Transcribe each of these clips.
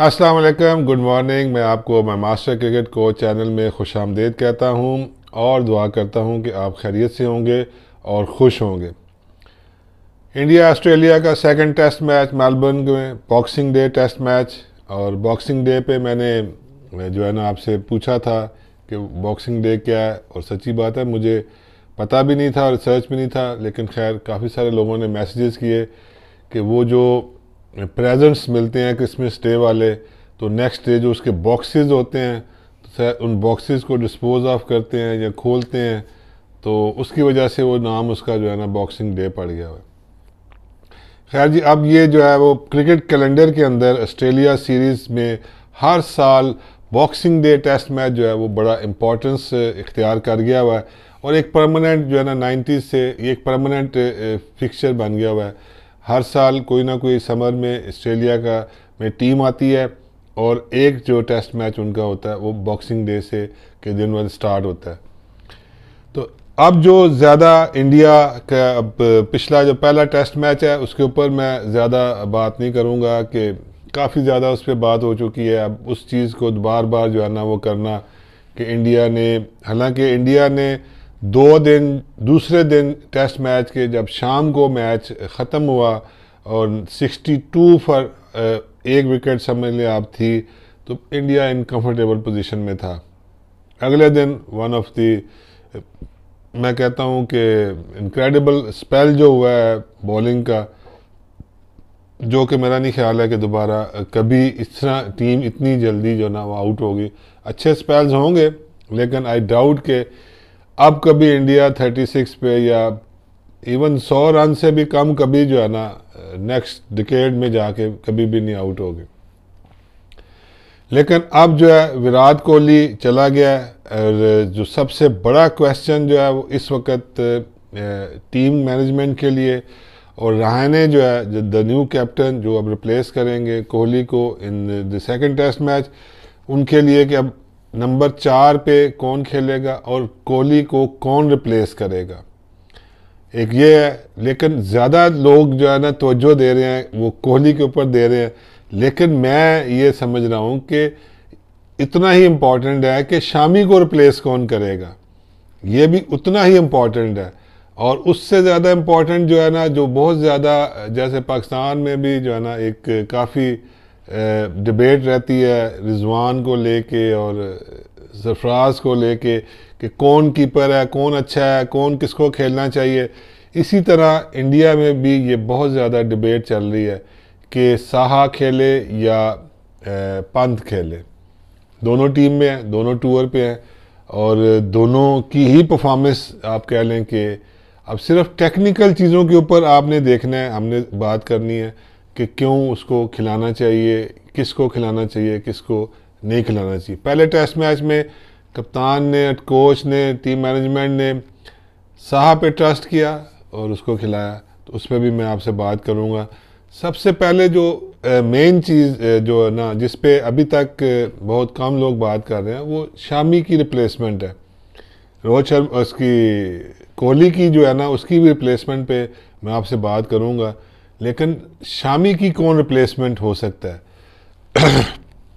अस्सलाम वालेकुम good morning मैं आपको मैं मास्टर क्रिकेट कोच चैनल में खुश आमदेद कहता हूँ और दुआ करता हूँ कि आप खैरियत से होंगे और खुश होंगे इंडिया ऑस्ट्रेलिया का सेकंड टेस्ट मैच मेलबर्न में बॉक्सिंग डे टेस्ट मैच और बॉक्सिंग डे पे मैंने जो है ना आपसे पूछा था कि बॉक्सिंग डे क्या है और सच्ची बात है मुझे पता भी नहीं था और रिसर्च भी नहीं था लेकिन खैर काफ़ी सारे लोगों ने मैसेजेस किए कि वो जो प्रेजेंट्स मिलते हैं क्रिसमस डे वाले तो नेक्स्ट डे जो उसके बॉक्सेस होते हैं तो उन बॉक्सेस को डिस्पोज ऑफ करते हैं या खोलते हैं तो उसकी वजह से वो नाम उसका जो है ना बॉक्सिंग डे पड़ गया है खैर जी अब ये जो है वो क्रिकेट कैलेंडर के अंदर ऑस्ट्रेलिया सीरीज़ में हर साल बॉक्सिंग डे टेस्ट मैच जो है वो बड़ा इम्पोर्टेंस इख्तियार कर गया हुआ है और एक परमानेंट जो है ना नाइन्टीज़ से एक परमानेंट फिक्चर बन गया हुआ है हर साल कोई ना कोई समर में ऑस्ट्रेलिया का में टीम आती है और एक जो टेस्ट मैच उनका होता है वो बॉक्सिंग डे से के दिन वाले स्टार्ट होता है तो अब जो ज़्यादा इंडिया का अब पिछला जो पहला टेस्ट मैच है उसके ऊपर मैं ज़्यादा बात नहीं करूँगा कि काफ़ी ज़्यादा उस पर बात हो चुकी है अब उस चीज़ को बार बार जो है ना वो करना कि इंडिया ने हालांकि इंडिया ने दो दिन दूसरे दिन टेस्ट मैच के जब शाम को मैच ख़त्म हुआ और 62 फॉर uh, एक विकेट समझ लें आप थी तो इंडिया इन कंफर्टेबल पोजीशन में था अगले दिन वन ऑफ दी मैं कहता हूँ कि इनक्रेडिबल स्पेल जो हुआ है बॉलिंग का जो कि मेरा नहीं ख्याल है कि दोबारा uh, कभी इस तरह टीम इतनी जल्दी जो ना वो आउट होगी अच्छे स्पेल्स होंगे लेकिन आई डाउट के अब कभी इंडिया 36 पे या इवन 100 रन से भी कम कभी जो है ना नेक्स्ट डिकेड में जाके कभी भी नहीं आउट होगी लेकिन अब जो है विराट कोहली चला गया और जो सबसे बड़ा क्वेश्चन जो है वो इस वक्त टीम मैनेजमेंट के लिए और रहाने जो है जो द न्यू कैप्टन जो अब रिप्लेस करेंगे कोहली को in the second test match उनके लिए कि अब नंबर चार पे कौन खेलेगा और कोहली को कौन रिप्लेस करेगा एक ये है लेकिन ज़्यादा लोग जो है ना तोज्जो दे रहे हैं वो कोहली के ऊपर दे रहे हैं लेकिन मैं ये समझ रहा हूँ कि इतना ही इम्पॉर्टेंट है कि शामी को रिप्लेस कौन करेगा ये भी उतना ही इम्पॉर्टेंट है और उससे ज़्यादा इम्पॉर्टेंट जो है ना जो बहुत ज़्यादा जैसे पाकिस्तान में भी जो है ना एक काफ़ी डिबेट रहती है रिजवान को लेके और सरफराज को लेके कि कौन कीपर है कौन अच्छा है कौन किसको खेलना चाहिए इसी तरह इंडिया में भी ये बहुत ज़्यादा डिबेट चल रही है कि साहा खेले या पंत खेले दोनों टीम में हैं दोनों टूर पे हैं और दोनों की ही परफॉर्मेंस आप कह लें कि अब सिर्फ टेक्निकल चीज़ों के ऊपर आपने देखना है हमने बात करनी है कि क्यों उसको खिलाना चाहिए किसको खिलाना चाहिए किसको नहीं खिलाना चाहिए पहले टेस्ट मैच में कप्तान ने कोच ने टीम मैनेजमेंट ने साहा पे ट्रस्ट किया और उसको खिलाया तो उस पर भी मैं आपसे बात करूँगा सबसे पहले जो मेन चीज़ जो है ना जिस पे अभी तक बहुत कम लोग बात कर रहे हैं वो शामी की रिप्लेसमेंट है रोहित शर्मा उसकी कोहली की जो है ना उसकी भी रिप्लेसमेंट पे मैं आपसे बात करूँगा लेकिन शामी की कौन रिप्लेसमेंट हो सकता है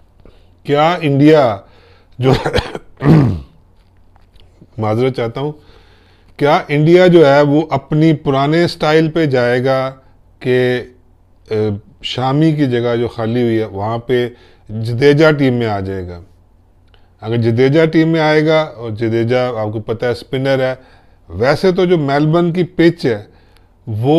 क्या इंडिया जो माजरत चाहता हूँ क्या इंडिया जो है वो अपनी पुराने स्टाइल पे जाएगा कि शामी की जगह जो खाली हुई है वहाँ पे जदेजा टीम में आ जाएगा अगर जदेजा टीम में आएगा और जदेजा आपको पता है स्पिनर है वैसे तो जो मेलबर्न की पिच है वो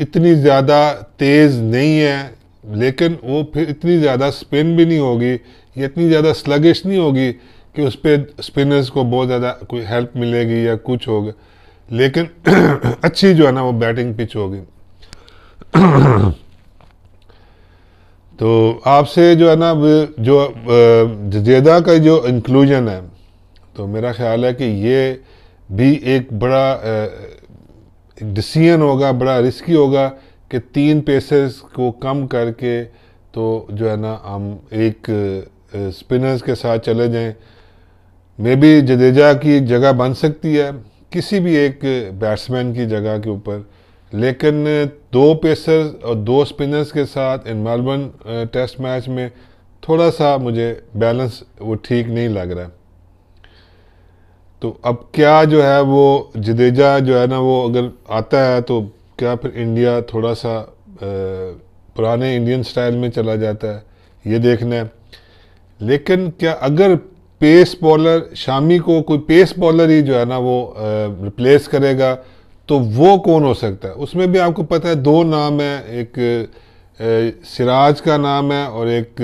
इतनी ज़्यादा तेज़ नहीं है लेकिन वो फिर इतनी ज़्यादा स्पिन भी नहीं होगी या इतनी ज़्यादा स्लगिश नहीं होगी कि उस पर स्पिनर्स को बहुत ज़्यादा कोई हेल्प मिलेगी या कुछ होगा लेकिन अच्छी जो है ना वो बैटिंग पिच होगी तो आपसे जो है ना जो जजेदा का जो इंक्लूजन है तो मेरा ख्याल है कि ये भी एक बड़ा डिसीजन होगा बड़ा रिस्की होगा कि तीन पेसेस को कम करके तो जो है ना हम एक स्पिनर्स के साथ चले जाएं मे बी जडेजा की जगह बन सकती है किसी भी एक बैट्समैन की जगह के ऊपर लेकिन दो पेसर्स और दो स्पिनर्स के साथ इन मेलबर्न टेस्ट मैच में थोड़ा सा मुझे बैलेंस वो ठीक नहीं लग रहा है तो अब क्या जो है वो जडेजा जो है ना वो अगर आता है तो क्या फिर इंडिया थोड़ा सा पुराने इंडियन स्टाइल में चला जाता है ये देखना है लेकिन क्या अगर पेस बॉलर शामी को कोई पेस बॉलर ही जो है ना वो रिप्लेस करेगा तो वो कौन हो सकता है उसमें भी आपको पता है दो नाम है एक सिराज का नाम है और एक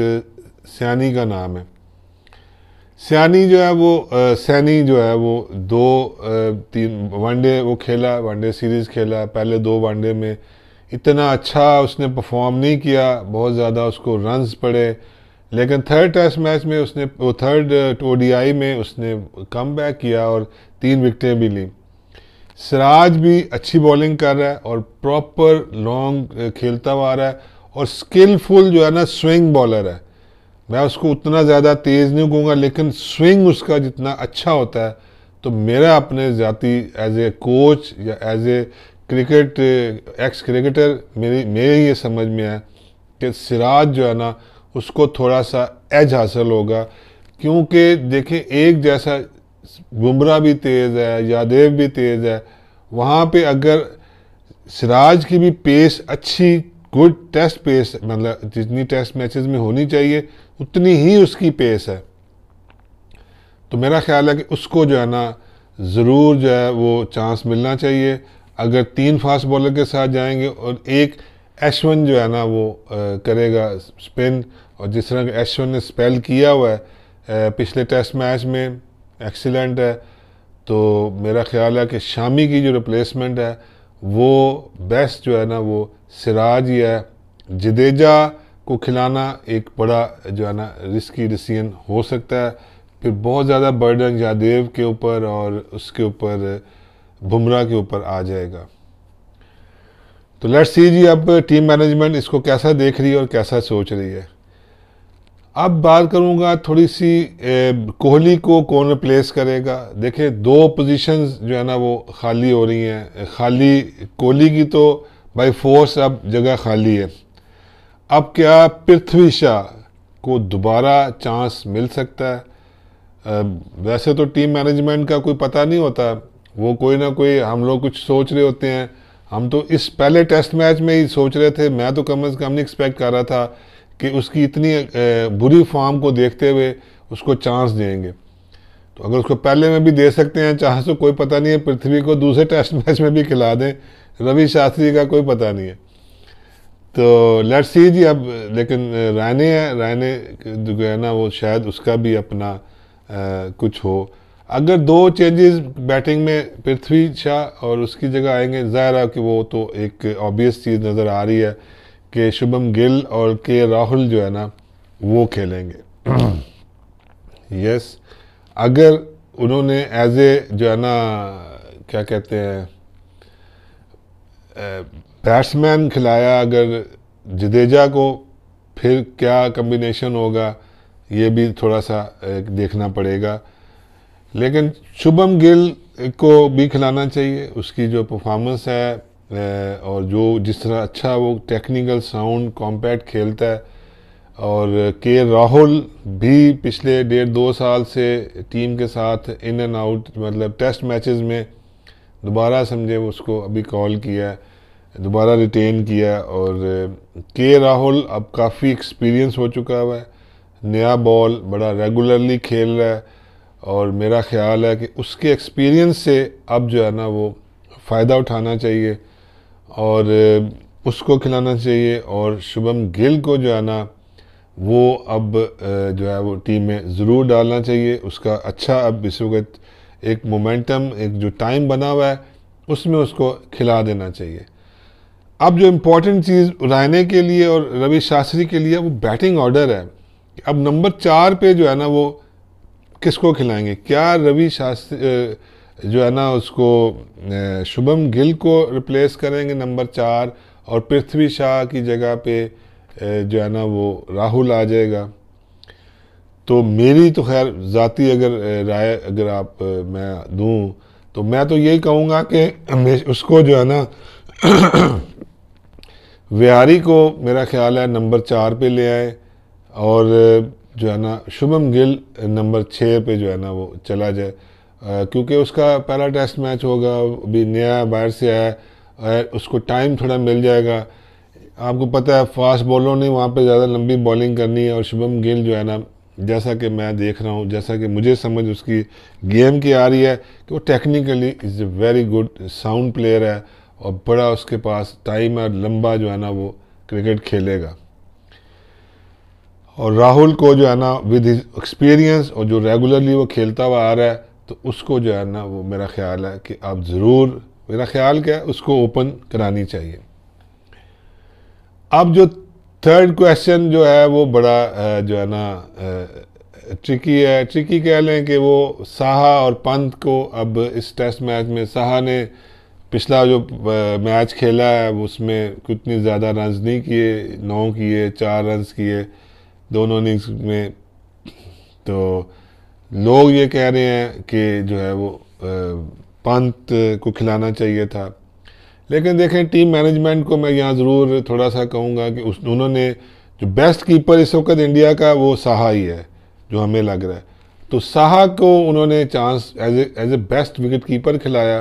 सयानी का नाम है सियानी जो है वो सैनी जो है वो दो तीन वनडे वो खेला वनडे सीरीज़ खेला पहले दो वनडे में इतना अच्छा उसने परफॉर्म नहीं किया बहुत ज़्यादा उसको रन्स पड़े लेकिन थर्ड टेस्ट मैच में उसने वो थर्ड ओ में उसने कम बैक किया और तीन विकटें भी ली सराज भी अच्छी बॉलिंग कर रहा है और प्रॉपर लॉन्ग खेलता हुआ आ रहा है और स्किलफुल जो है ना स्विंग बॉलर है मैं उसको उतना ज़्यादा तेज़ नहीं कहूँगा लेकिन स्विंग उसका जितना अच्छा होता है तो मेरा अपने जाति एज ए कोच या as a cricket ex cricketer मेरी मेरे ये समझ में आए कि सिराज जो है ना उसको थोड़ा सा एज हासिल होगा क्योंकि देखें एक जैसा बुमराह भी तेज़ है यादेव भी तेज़ है वहाँ पे अगर सिराज की भी पेस अच्छी गुड टेस्ट पेस मतलब जितनी टेस्ट मैचेस में होनी चाहिए उतनी ही उसकी पेस है तो मेरा ख्याल है कि उसको जो है ना ज़रूर जो है वो चांस मिलना चाहिए अगर तीन फास्ट बॉलर के साथ जाएंगे और एक एशवन जो है ना वो आ, करेगा स्पिन और जिस तरह एशवन ने स्पेल किया हुआ है आ, पिछले टेस्ट मैच में एक्सीलेंट है तो मेरा ख्याल है कि शामी की जो रिप्लेसमेंट है वो बेस्ट जो है ना वो सिराज ही है जदेजा को खिलाना एक बड़ा जो है ना रिस्की डिसीजन हो सकता है फिर बहुत ज़्यादा बर्डन यादेव के ऊपर और उसके ऊपर बुमराह के ऊपर आ जाएगा तो लेट्स सी जी अब टीम मैनेजमेंट इसको कैसा देख रही है और कैसा सोच रही है अब बात करूंगा थोड़ी सी कोहली को कौन रिप्लेस करेगा देखें दो पोजीशंस जो है ना वो खाली हो रही हैं खाली कोहली की तो बाई फोर्स अब जगह खाली है अब क्या पृथ्वी शाह को दोबारा चांस मिल सकता है वैसे तो टीम मैनेजमेंट का कोई पता नहीं होता वो कोई ना कोई हम लोग कुछ सोच रहे होते हैं हम तो इस पहले टेस्ट मैच में ही सोच रहे थे मैं तो कम अज़ कम नहीं एक्सपेक्ट कर रहा था कि उसकी इतनी बुरी फॉर्म को देखते हुए उसको चांस देंगे तो अगर उसको पहले में भी दे सकते हैं चाहे तो कोई पता नहीं है पृथ्वी को दूसरे टेस्ट मैच में भी खिला दें रवि शास्त्री का कोई पता नहीं है तो लेट्स सी जी अब लेकिन रायने रायने जो है ना वो शायद उसका भी अपना आ, कुछ हो अगर दो चेंजेस बैटिंग में पृथ्वी शाह और उसकी जगह आएंगे ज़ाहिर है कि वो तो एक ऑबियस चीज़ नज़र आ रही है कि शुभम गिल और के राहुल जो है ना वो खेलेंगे यस अगर उन्होंने एज ए जो है ना क्या कहते हैं बैट्समैन खिलाया अगर जडेजा को फिर क्या कम्बिनेशन होगा ये भी थोड़ा सा देखना पड़ेगा लेकिन शुभम गिल को भी खिलाना चाहिए उसकी जो परफॉर्मेंस है और जो जिस तरह अच्छा वो टेक्निकल साउंड कॉम्पैक्ट खेलता है और के राहुल भी पिछले डेढ़ दो साल से टीम के साथ इन एंड आउट मतलब टेस्ट मैचेस में दोबारा समझे उसको अभी कॉल किया है दोबारा रिटेन किया और के राहुल अब काफ़ी एक्सपीरियंस हो चुका हुआ है नया बॉल बड़ा रेगुलरली खेल रहा है और मेरा ख्याल है कि उसके एक्सपीरियंस से अब जो है ना वो फ़ायदा उठाना चाहिए और उसको खिलाना चाहिए और शुभम गिल को जो है ना वो अब जो है वो टीम में ज़रूर डालना चाहिए उसका अच्छा अब इस वक्त एक मोमेंटम एक जो टाइम बना हुआ है उसमें उसको खिला देना चाहिए अब जो इम्पोर्टेंट चीज़ रायने के लिए और रवि शास्त्री के लिए वो बैटिंग ऑर्डर है अब नंबर चार पे जो है ना वो किसको खिलाएंगे क्या रवि शास्त्री जो है ना उसको शुभम गिल को रिप्लेस करेंगे नंबर चार और पृथ्वी शाह की जगह पे जो है ना वो राहुल आ जाएगा तो मेरी तो खैर ज़ाती अगर राय अगर आप मैं दूँ तो मैं तो यही कहूँगा कि उसको जो है ना विहारी को मेरा ख्याल है नंबर चार पे ले आए और जो है ना शुभम गिल नंबर छः पे जो है ना वो चला जाए क्योंकि उसका पहला टेस्ट मैच होगा अभी नया बाहर से आया उसको टाइम थोड़ा मिल जाएगा आपको पता है फास्ट बॉलर ने वहाँ पे ज़्यादा लंबी बॉलिंग करनी है और शुभम गिल जो है ना जैसा कि मैं देख रहा हूँ जैसा कि मुझे समझ उसकी गेम की आ रही है कि वो technically is a very good sound player है और बड़ा उसके पास टाइम और लंबा जो है ना वो क्रिकेट खेलेगा और राहुल को जो है ना विद एक्सपीरियंस और जो रेगुलरली वो खेलता हुआ आ रहा है तो उसको जो है ना वो मेरा ख्याल है कि आप ज़रूर मेरा ख्याल क्या है उसको ओपन करानी चाहिए अब जो थर्ड क्वेश्चन जो है वो बड़ा जो है ना ट्रिकी है ट्रिकी कह लें कि वो साहा और पंत को अब इस टेस्ट मैच में साहा ने पिछला जो मैच खेला है उसमें कितने ज़्यादा रन नहीं किए नौ किए चार रन किए दोनों इनिंग्स में तो लोग ये कह रहे हैं कि जो है वो पंत को खिलाना चाहिए था लेकिन देखें टीम मैनेजमेंट को मैं यहाँ ज़रूर थोड़ा सा कहूँगा कि उस उन्होंने जो बेस्ट कीपर इस वक्त इंडिया का वो साहा ही है जो हमें लग रहा है तो साहा को उन्होंने chance as as a best wicket keeper खिलाया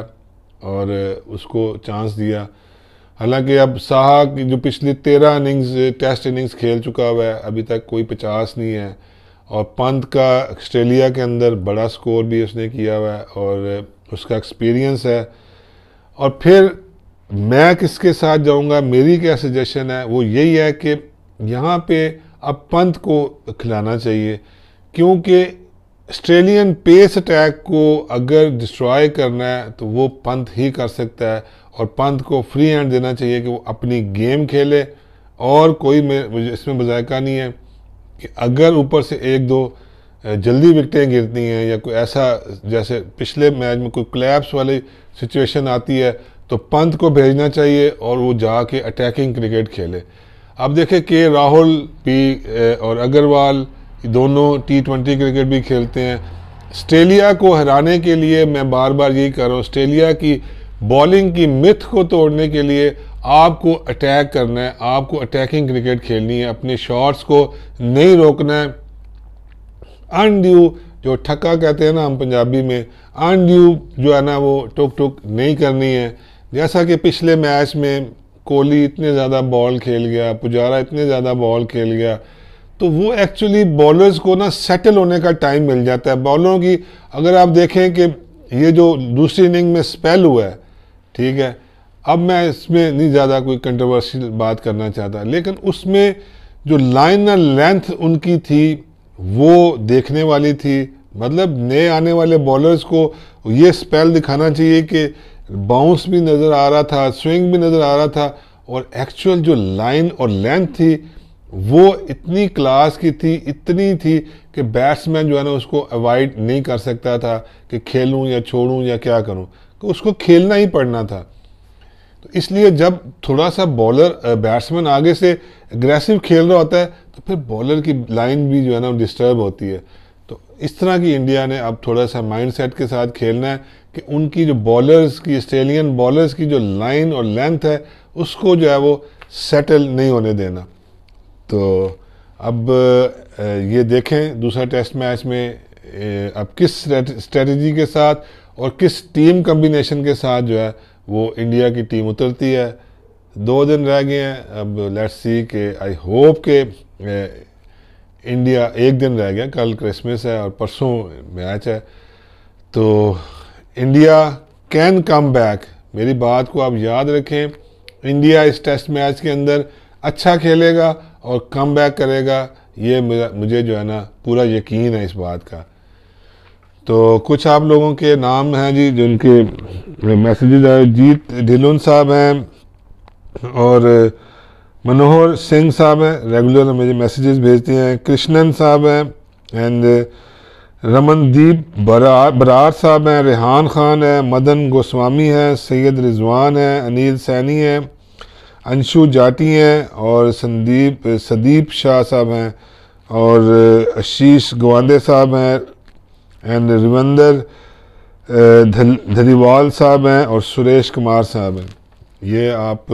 और उसको चांस दिया हालांकि अब साहा की जो पिछली तेरह इनिंग्स टेस्ट इनिंग्स खेल चुका हुआ है अभी तक कोई पचास नहीं है और पंत का ऑस्ट्रेलिया के अंदर बड़ा स्कोर भी उसने किया हुआ है और उसका एक्सपीरियंस है और फिर मैं किसके साथ जाऊंगा मेरी क्या सजेशन है वो यही है कि यहाँ पे अब पंत को खिलाना चाहिए क्योंकि ऑस्ट्रेलियन पेस अटैक को अगर डिस्ट्रॉय करना है तो वो पंत ही कर सकता है और पंत को फ्री हैंड देना चाहिए कि वो अपनी गेम खेले और कोई इसमें मजायका नहीं है कि अगर ऊपर से एक दो जल्दी विकटें गिरती हैं या कोई ऐसा जैसे पिछले मैच में कोई क्लैप्स वाली सिचुएशन आती है तो पंत को भेजना चाहिए और वो जाके अटैकिंग क्रिकेट खेले अब देखें के राहुल पी और अग्रवाल दोनों टी ट्वेंटी क्रिकेट भी खेलते हैं ऑस्ट्रेलिया को हराने के लिए मैं बार बार यही कर रहा हूँ ऑस्ट्रेलिया की बॉलिंग की मिथ को तोड़ने के लिए आपको अटैक करना है आपको अटैकिंग क्रिकेट खेलनी है अपने शॉट्स को नहीं रोकना है अनड्यू जो ठक्का कहते हैं ना हम पंजाबी में अनड्यू जो है ना वो टुक टुक नहीं करनी है जैसा कि पिछले मैच में कोहली इतने ज़्यादा बॉल खेल गया पुजारा इतने ज़्यादा बॉल खेल गया तो वो एक्चुअली बॉलर्स को ना सेटल होने का टाइम मिल जाता है बॉलरों की अगर आप देखें कि ये जो दूसरी इनिंग में स्पेल हुआ है ठीक है अब मैं इसमें नहीं ज़्यादा कोई कंट्रोवर्शियल बात करना चाहता लेकिन उसमें जो लाइन लेंथ उनकी थी वो देखने वाली थी मतलब नए आने वाले बॉलर्स को ये स्पेल दिखाना चाहिए कि बाउंस भी नज़र आ रहा था स्विंग भी नज़र आ रहा था और एक्चुअल जो लाइन और लेंथ थी वो इतनी क्लास की थी इतनी थी कि बैट्समैन जो है ना उसको अवॉइड नहीं कर सकता था कि खेलूं या छोड़ूं या क्या करूं तो उसको खेलना ही पड़ना था तो इसलिए जब थोड़ा सा बॉलर बैट्समैन आगे से अग्रेसिव खेल रहा होता है तो फिर बॉलर की लाइन भी जो है ना डिस्टर्ब होती है तो इस तरह की इंडिया ने अब थोड़ा सा माइंड के साथ खेलना है कि उनकी जो बॉलर्स की ऑस्ट्रेलियन बॉलर्स की जो लाइन और लेंथ है उसको जो है वो सेटल नहीं होने देना तो अब ये देखें दूसरा टेस्ट मैच में अब किस स्ट्रेटजी के साथ और किस टीम कम्बिनेशन के साथ जो है वो इंडिया की टीम उतरती है दो दिन रह गए हैं अब लेट्स सी के आई होप के इंडिया एक दिन रह गया कल क्रिसमस है और परसों मैच है तो इंडिया कैन कम बैक मेरी बात को आप याद रखें इंडिया इस टेस्ट मैच के अंदर अच्छा खेलेगा और कम बैक करेगा ये मेरा मुझे जो है ना पूरा यकीन है इस बात का तो कुछ आप लोगों के नाम हैं जी जिनके मैसेजेस आए जीत ढिलोन साहब हैं और मनोहर सिंह साहब हैं रेगुलर मुझे मैसेजेस भेजते हैं कृष्णन साहब हैं एंड रमनदीप बरार बरार साहब हैं रेहान खान हैं मदन गोस्वामी हैं सैयद रिजवान हैं अनिल सैनी हैं अंशु जाटी हैं और संदीप सदीप शाह साहब हैं और आशीष गवांदे साहब हैं एंड रविंदर धलीवाल साहब हैं और सुरेश कुमार साहब हैं ये आप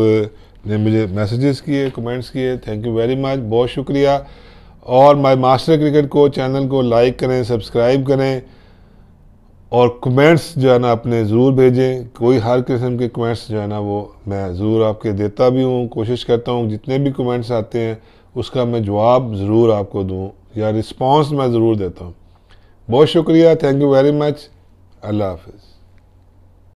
ने मुझे मैसेजेस किए कमेंट्स किए थैंक यू वेरी मच बहुत शुक्रिया और माय मास्टर क्रिकेट को चैनल को लाइक करें सब्सक्राइब करें और कमेंट्स जो है ना अपने ज़रूर भेजें कोई हर किस्म के कमेंट्स जो है ना वो मैं ज़रूर आपके देता भी हूँ कोशिश करता हूँ जितने भी कमेंट्स आते हैं उसका मैं जवाब ज़रूर आपको दूँ या रिस्पांस मैं ज़रूर देता हूँ बहुत शुक्रिया थैंक यू वेरी मच अल्लाह हाफिज़